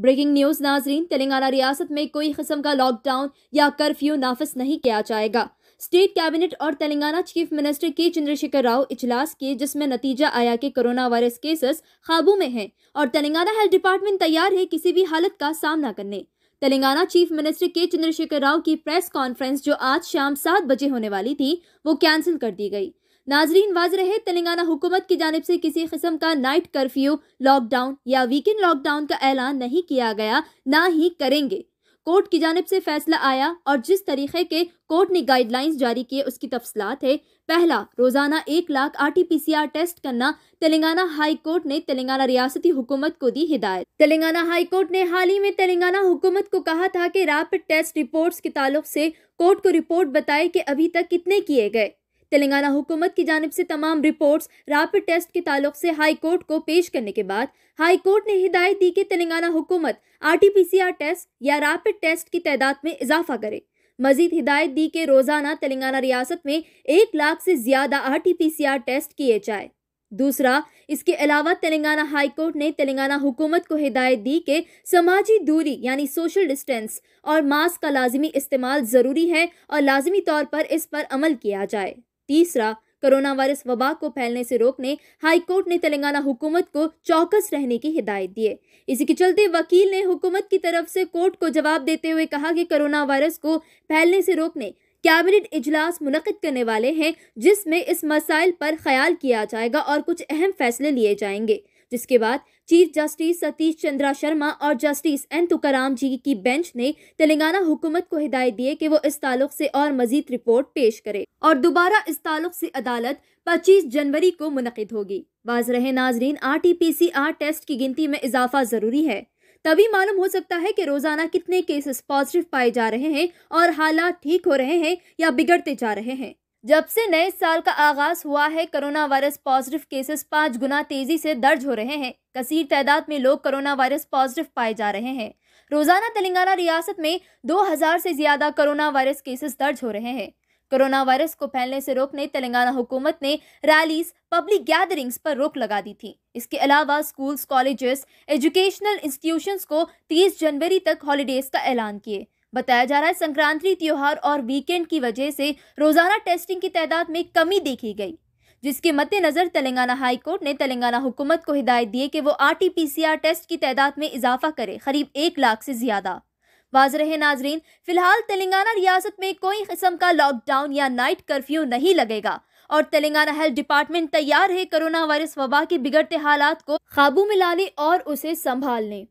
breaking news नाजरीन तेलंगाना रियासत में कोई किस्म का लॉकडाउन या कर्फ्यू नाफज नहीं किया जाएगा स्टेट कैबिनेट और तेलंगाना चीफ मिनिस्टर के चंद्रशेखर राव इजलास किए जिसमें नतीजा आया कि कोरोना वायरस केसेस काबू में हैं और तेलंगाना हेल्थ डिपार्टमेंट तैयार है किसी भी हालत का सामना करने तेलंगाना चीफ मिनिस्टर के चंद्रशेखर राव की प्रेस कॉन्फ्रेंस जो आज शाम सात बजे होने वाली थी वो कैंसिल कर दी गई नाजरीन वाज रहे तेलंगाना हुकूमत की जानब से किसी किस्म का नाइट कर्फ्यू लॉकडाउन या वीकेंड लॉकडाउन का ऐलान नहीं किया गया ना ही करेंगे कोर्ट की जानब से फैसला आया और जिस तरीके के कोर्ट ने गाइडलाइंस जारी किए उसकी तफसलात है पहला रोज़ाना एक lakh R T P C R test करना तेलंगाना हाई कोर्ट ने तेलंगाना रियासती हुकूमत को दी हिदायत तेलंगाना हाई कोर्ट ने हाल ही में तेलंगाना हुकूमत को कहा था कि रैपिड टेस्ट रिपोर्ट्स के ताल्लुक से कोर्ट को रिपोर्ट बताए कि अभी तक कितने किए गए तेलंगाना हुकूमत की जानब से तमाम रिपोर्ट्स रैपिड टेस्ट के ताल्लुक से हाई कोर्ट को पेश करने के बाद हाई कोर्ट ने हिदायत दी कि तेलंगाना हुकूमत आर टेस्ट या रैपिड टेस्ट की तादाद में इजाफा करे मजीद हिदायत दी कि रोज़ाना तेलंगाना रियासत में एक लाख से ज़्यादा R T P C R test किए जाए दूसरा इसके अलावा तेलंगाना हाई कोर्ट ने तेलंगाना हुकूमत को हिदायत दी कि समाजी दूरी यानी सोशल डिस्टेंस और मास्क का लाजमी इस्तेमाल ज़रूरी है और लाजमी तौर पर इस पर अमल किया जाए तीसरा कोरोना वायरस वबा को फैलने से रोकने हाईकोर्ट ने तेलंगाना हुकूमत को चौकस रहने की हिदायत दी है इसी के चलते वकील ने हुकूमत की तरफ से कोर्ट को जवाब देते हुए कहा कि कोरोना वायरस को फैलने से रोकने कैबिनेट इजलास मुनद करने वाले हैं जिसमें इस मसाइल पर ख्याल किया जाएगा और कुछ अहम फैसले लिए जाएंगे जिसके बाद चीफ जस्टिस सतीश चंद्रा शर्मा और जस्टिस एन तुकाराम जी की बेंच ने तेलंगाना हुकूमत को हिदायत दिए कि वो इस ताल्लुक से और मजीद रिपोर्ट पेश करे और दोबारा इस ताल्लुक से अदालत 25 जनवरी को मुनद होगी बाज रहे नाजरीन R T P C R test की गिनती में इजाफा जरूरी है तभी मालूम हो सकता है कि रोजाना कितने केसेस पॉजिटिव पाए जा रहे हैं और हालात ठीक हो रहे हैं या बिगड़ते जा रहे हैं जब से नए साल का आगाज हुआ है कोरोना वायरस पॉजिटिव केसेस पाँच गुना तेजी से दर्ज हो रहे हैं कसीर तादाद में लोग कोरोना वायरस पॉजिटिव पाए जा रहे हैं रोजाना तेलंगाना रियासत में 2000 से ज्यादा कोरोना वायरस केसेस दर्ज हो रहे हैं कोरोना वायरस को फैलने से रोकने तेलंगाना हुकूमत ने रैलीस पब्लिक गैदरिंग्स पर रोक लगा दी थी इसके अलावा स्कूल्स कॉलेजेस एजुकेशनल इंस्टीट्यूशंस को 30 जनवरी तक हॉलीडेज का ऐलान किए बताया जा रहा है संक्रांति त्योहार और वीकेंड की वजह से रोजाना टेस्टिंग की तादाद में कमी देखी गई जिसके मद्देनजर तेलंगाना हाईकोर्ट ने तेलंगाना हुकूमत को हिदायत दी कि वो आरटीपीसीआर टेस्ट की तादाद में इजाफा करे करीब एक लाख से ज्यादा वाज रहे नाजरीन फिलहाल तेलंगाना रियासत में कोई किस्म का लॉकडाउन या नाइट कर्फ्यू नहीं लगेगा और तेलंगाना हेल्थ डिपार्टमेंट तैयार है कोरोना वायरस वबा के बिगड़ते हालात को काबू में लाने और उसे संभालने